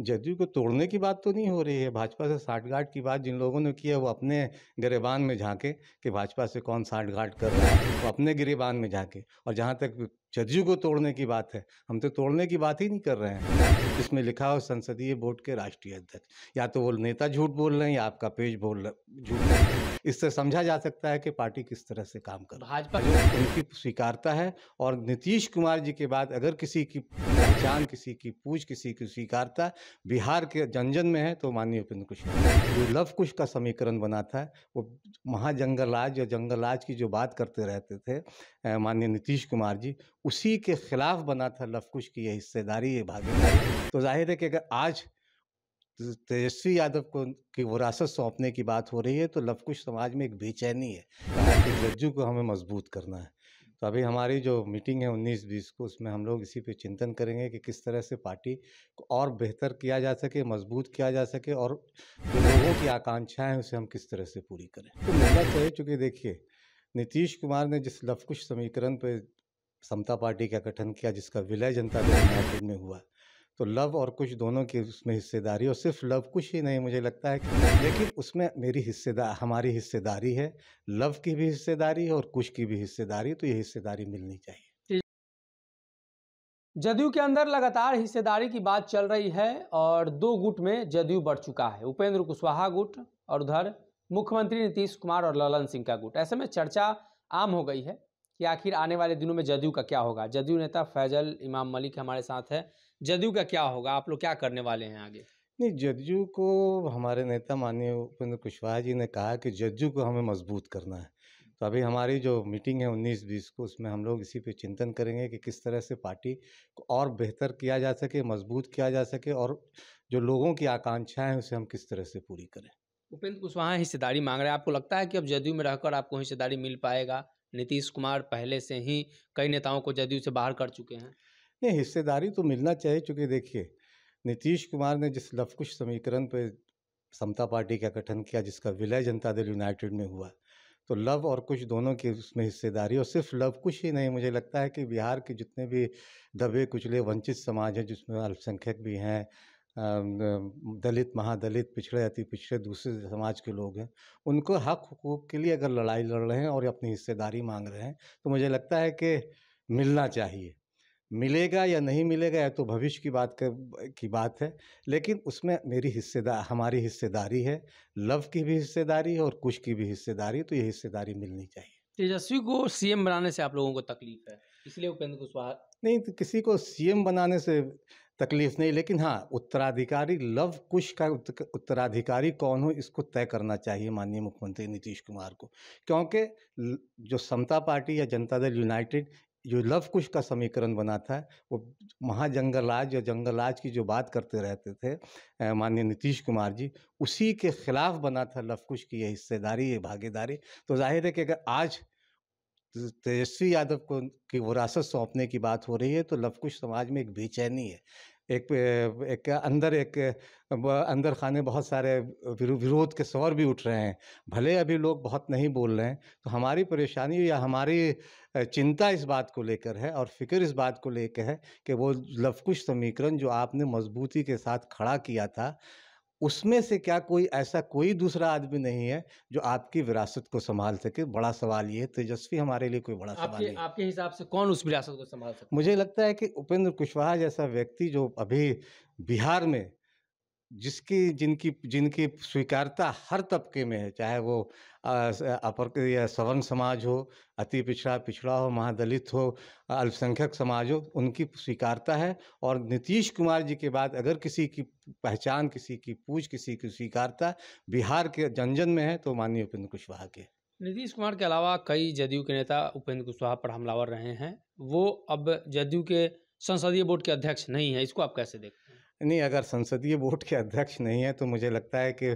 जदयू को तोड़ने की बात तो नहीं हो रही है भाजपा से साठगांठ की बात जिन लोगों ने की है वो अपने गिरेबान में झांके कि भाजपा से कौन साठगांठ कर रहा है वो अपने गिरेबान में झांके और जहाँ तक जदयू को तोड़ने की बात है हम तो तोड़ने की बात ही नहीं कर रहे हैं इसमें लिखा हो संसदीय बोर्ड के राष्ट्रीय अध्यक्ष या तो वो नेता झूठ बोल रहे हैं या आपका पेज बोल झूठ बोल रहे हैं इससे समझा जा सकता है कि पार्टी किस तरह से काम कर भाजपा उनकी स्वीकारता है और नीतीश कुमार जी के बाद अगर किसी की पहचान किसी की पूछ किसी की स्वीकारता बिहार के जनजन में है तो माननीय उपेंद्र कुशवाहा जो लव कुश का समीकरण बना था वो महाजंगलराज या जंगलराज की जो बात करते रहते थे माननीय नीतीश कुमार जी उसी के खिलाफ बना था लव कुश की यह हिस्सेदारी ये भागीदारी तो जाहिर है कि अगर आज तो तेजस्वी यादव को की विरासत सौंपने की बात हो रही है तो लवकुश समाज में एक बेचैनी है कि को हमें मजबूत करना है तो अभी हमारी जो मीटिंग है उन्नीस बीस को उसमें हम लोग इसी पे चिंतन करेंगे कि किस तरह से पार्टी को और बेहतर किया जा सके मजबूत किया जा सके और जो लोगों की आकांक्षाएं हैं उसे हम किस तरह से पूरी करें तो मेरा चाहिए तो चूँकि देखिए नीतीश कुमार ने जिस लवकुश समीकरण पर समता पार्टी का गठन किया जिसका विलय जनता दल में हुआ तो लव और कुछ दोनों की उसमें हिस्सेदारी और सिर्फ लव कुछ ही नहीं मुझे लगता है लेकिन उसमें मेरी हिस्सेदार हमारी हिस्सेदारी है लव की भी हिस्सेदारी और कुछ की भी हिस्सेदारी तो ये हिस्सेदारी मिलनी चाहिए जदयू के अंदर लगातार हिस्सेदारी की बात चल रही है और दो गुट में जदयू बढ़ चुका है उपेंद्र कुशवाहा गुट और उधर मुख्यमंत्री नीतीश कुमार और ललन सिंह का गुट ऐसे में चर्चा आम हो गई है कि आखिर आने वाले दिनों में जदयू का क्या होगा जदयू नेता फैजल इमाम मलिक हमारे साथ है जदयू का क्या होगा आप लोग क्या करने वाले हैं आगे नहीं जदयू को हमारे नेता माननीय उपेंद्र कुशवाहा जी ने कहा कि जदयू को हमें मजबूत करना है तो अभी हमारी जो मीटिंग है उन्नीस बीस को उसमें हम लोग इसी पे चिंतन करेंगे कि किस तरह से पार्टी को और बेहतर किया जा सके मजबूत किया जा सके और जो लोगों की आकांक्षाएं हैं उसे हम किस तरह से पूरी करें उपेंद्र कुशवाहा हिस्सेदारी मांग रहे हैं आपको लगता है कि अब जदयू में रहकर आपको हिस्सेदारी मिल पाएगा नीतीश कुमार पहले से ही कई नेताओं को जदयू से बाहर कर चुके हैं नहीं हिस्सेदारी तो मिलना चाहिए चूँकि देखिए नीतीश कुमार ने जिस लफकुश समीकरण पर समता पार्टी का गठन किया जिसका विलय जनता दल यूनाइटेड में हुआ तो लव और कुछ दोनों की उसमें हिस्सेदारी और सिर्फ लव कुछ ही नहीं मुझे लगता है कि बिहार के जितने भी दबे कुचले वंचित समाज हैं जिसमें अल्पसंख्यक भी हैं दलित महादलित पिछड़े अति पिछड़े दूसरे समाज के लोग हैं उनको हक हकूक के लिए अगर लड़ाई लड़ रहे हैं और अपनी हिस्सेदारी मांग रहे हैं तो मुझे लगता है कि मिलना चाहिए मिलेगा या नहीं मिलेगा या तो भविष्य की बात कर, की बात है लेकिन उसमें मेरी हिस्सेदार हमारी हिस्सेदारी है लव की भी हिस्सेदारी है और कुछ की भी हिस्सेदारी तो ये हिस्सेदारी मिलनी चाहिए तेजस्वी को सीएम बनाने से आप लोगों को तकलीफ है इसलिए उपेंद्र कुशवाहा नहीं तो किसी को सीएम बनाने से तकलीफ नहीं लेकिन हाँ उत्तराधिकारी लव कुश का उत्तराधिकारी कौन हो इसको तय करना चाहिए माननीय मुख्यमंत्री नीतीश कुमार को क्योंकि जो समता पार्टी या जनता दल यूनाइटेड जो लव कुश का समीकरण बना था वो महाजंगलराज और जंगलराज की जो बात करते रहते थे माननीय नीतीश कुमार जी उसी के खिलाफ बना था लव कुश की ये हिस्सेदारी ये भागीदारी तो जाहिर है कि अगर आज तेजस्वी यादव को की वरासत सौंपने की बात हो रही है तो कुश समाज में एक बेचैनी है एक एक अंदर एक अंदर खाने बहुत सारे विरोध के स्वर भी उठ रहे हैं भले अभी लोग बहुत नहीं बोल रहे हैं तो हमारी परेशानी या हमारी चिंता इस बात को लेकर है और फिक्र इस बात को लेकर है कि वो लवकुश समीकरण जो आपने मजबूती के साथ खड़ा किया था उसमें से क्या कोई ऐसा कोई दूसरा आदमी नहीं है जो आपकी विरासत को संभाल सके बड़ा सवाल ये तेजस्वी हमारे लिए कोई बड़ा आपके, सवाल नहीं आपके हिसाब से कौन उस विरासत को संभाल सके मुझे लगता है कि उपेंद्र कुशवाहा जैसा व्यक्ति जो अभी बिहार में जिसकी जिनकी जिनकी स्वीकारता हर तबके में है चाहे वो अपर या सवर्ण समाज हो अति पिछड़ा पिछड़ा हो महादलित हो अल्पसंख्यक समाज हो उनकी स्वीकारता है और नीतीश कुमार जी के बाद अगर किसी की पहचान किसी की पूछ किसी की स्वीकारता बिहार के जन जन में है तो माननीय उपेंद्र कुशवाहा के नीतीश कुमार के अलावा कई जदयू के नेता उपेंद्र कुशवाहा पर हमलावर रहे हैं वो अब जदयू के संसदीय बोर्ड के अध्यक्ष नहीं है इसको आप कैसे देखते नहीं अगर संसदीय बोर्ड के अध्यक्ष नहीं है तो मुझे लगता है कि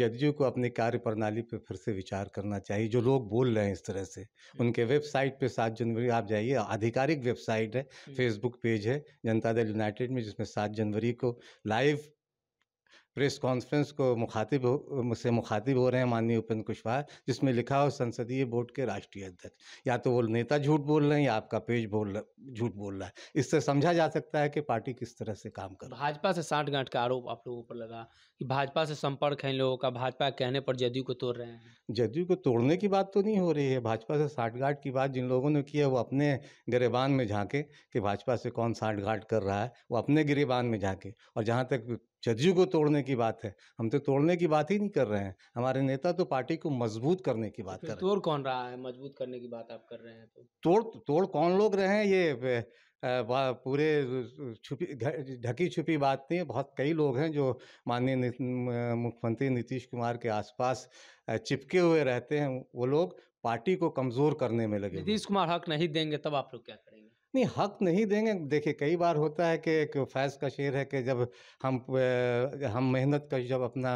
जदयू को अपनी कार्य प्रणाली पर फिर से विचार करना चाहिए जो लोग बोल रहे हैं इस तरह से उनके वेबसाइट पे सात जनवरी आप जाइए आधिकारिक वेबसाइट है फेसबुक पेज है जनता दल यूनाइटेड में जिसमें सात जनवरी को लाइव प्रेस कॉन्फ्रेंस को मुखातिब हो से मुखातिब हो रहे हैं माननीय उपेंद्र कुशवाहा जिसमें लिखा हो संसदीय बोर्ड के राष्ट्रीय अध्यक्ष या तो वो नेता झूठ बोल रहे हैं या आपका पेज बोल झूठ बोल रहा है इससे समझा जा सकता है कि पार्टी किस तरह से काम कर भाजपा से साठ गांठ का आरोप आप लोगों पर लगा कि भाजपा से संपर्क है इन लोगों का भाजपा कहने पर जदयू को तोड़ रहे हैं जदयू को तोड़ने की बात तो नहीं हो रही है भाजपा से साठ गांठ की बात जिन लोगों ने की है वो अपने गिरेबान में झांके कि भाजपा से कौन साठ गांठ कर रहा है वो अपने गिरेबान में झाँके और जहाँ तक जदयू को तोड़ने की बात है हम तो तोड़ने की बात ही नहीं कर रहे हैं हमारे नेता तो पार्टी को मजबूत करने की तो बात कर रहे हैं तोड़ कौन रहा है मजबूत करने की बात आप कर रहे हैं तो तोड़ तोड़ कौन लोग रहे हैं ये पूरे छुपी ढकी छुपी बात नहीं है बहुत कई लोग हैं जो माननीय मुख्यमंत्री नीतीश कुमार के आसपास चिपके हुए रहते हैं वो लोग पार्टी को कमज़ोर करने में लगे नीतीश कुमार हक नहीं देंगे तब आप लोग क्या करेंगे नहीं हक नहीं देंगे देखिए कई बार होता है कि एक फैज़ का शेर है कि जब हम हम मेहनत का जब अपना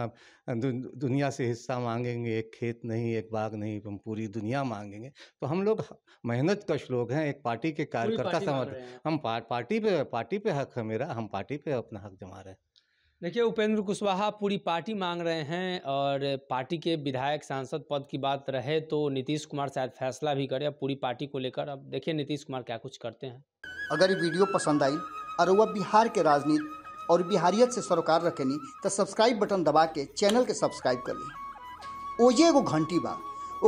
दु, दुनिया से हिस्सा मांगेंगे एक खेत नहीं एक बाग नहीं हम पूरी दुनिया मांगेंगे तो हम लोग मेहनत कश लोग हैं एक पार्टी के कार्यकर्ता समझ हम पा, पार्टी पे पार्टी पे हक है मेरा हम पार्टी पे अपना हक जमा रहे हैं देखिए उपेंद्र कुशवाहा पूरी पार्टी मांग रहे हैं और पार्टी के विधायक सांसद पद की बात रहे तो नीतीश कुमार शायद फैसला भी करे पूरी पार्टी को लेकर अब देखिए नीतीश कुमार क्या कुछ करते हैं अगर ये वीडियो पसंद आई और वह बिहार के राजनीति और बिहारियत से सरोकार रखेनी तो सब्सक्राइब बटन दबा के चैनल के सब्सक्राइब कर ली ओजे एगो घंटी बा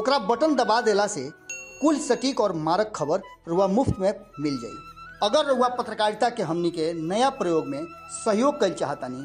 ओकरा बटन दबा देला से कुल सटीक और मारक खबर रुआ मुफ्त में मिल जाए अगर रुआ पत्रकारिता के हमनी के नया प्रयोग में सहयोग कर चाहतानी